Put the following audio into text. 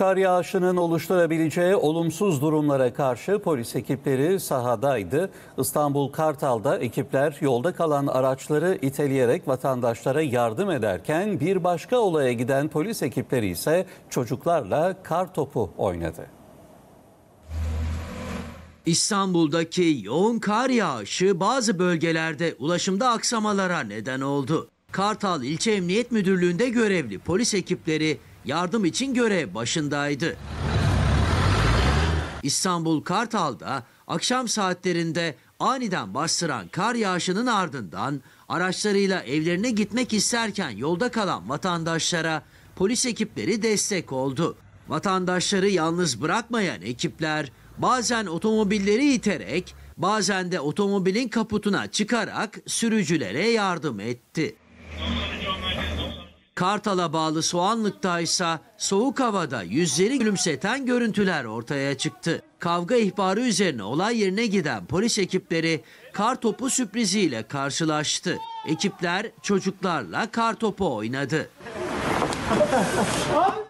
kar yağışının oluşturabileceği olumsuz durumlara karşı polis ekipleri sahadaydı. İstanbul Kartal'da ekipler yolda kalan araçları iteleyerek vatandaşlara yardım ederken bir başka olaya giden polis ekipleri ise çocuklarla kar topu oynadı. İstanbul'daki yoğun kar yağışı bazı bölgelerde ulaşımda aksamalara neden oldu. Kartal İlçe Emniyet Müdürlüğü'nde görevli polis ekipleri yardım için görev başındaydı. İstanbul Kartal'da akşam saatlerinde aniden bastıran kar yağışının ardından araçlarıyla evlerine gitmek isterken yolda kalan vatandaşlara polis ekipleri destek oldu. Vatandaşları yalnız bırakmayan ekipler bazen otomobilleri iterek bazen de otomobilin kaputuna çıkarak sürücülere yardım etti. Kartal'a bağlı Soğanlık'ta ise soğuk havada yüzleri gülümseten görüntüler ortaya çıktı. Kavga ihbarı üzerine olay yerine giden polis ekipleri kar topu sürpriziyle karşılaştı. Ekipler çocuklarla kar topu oynadı.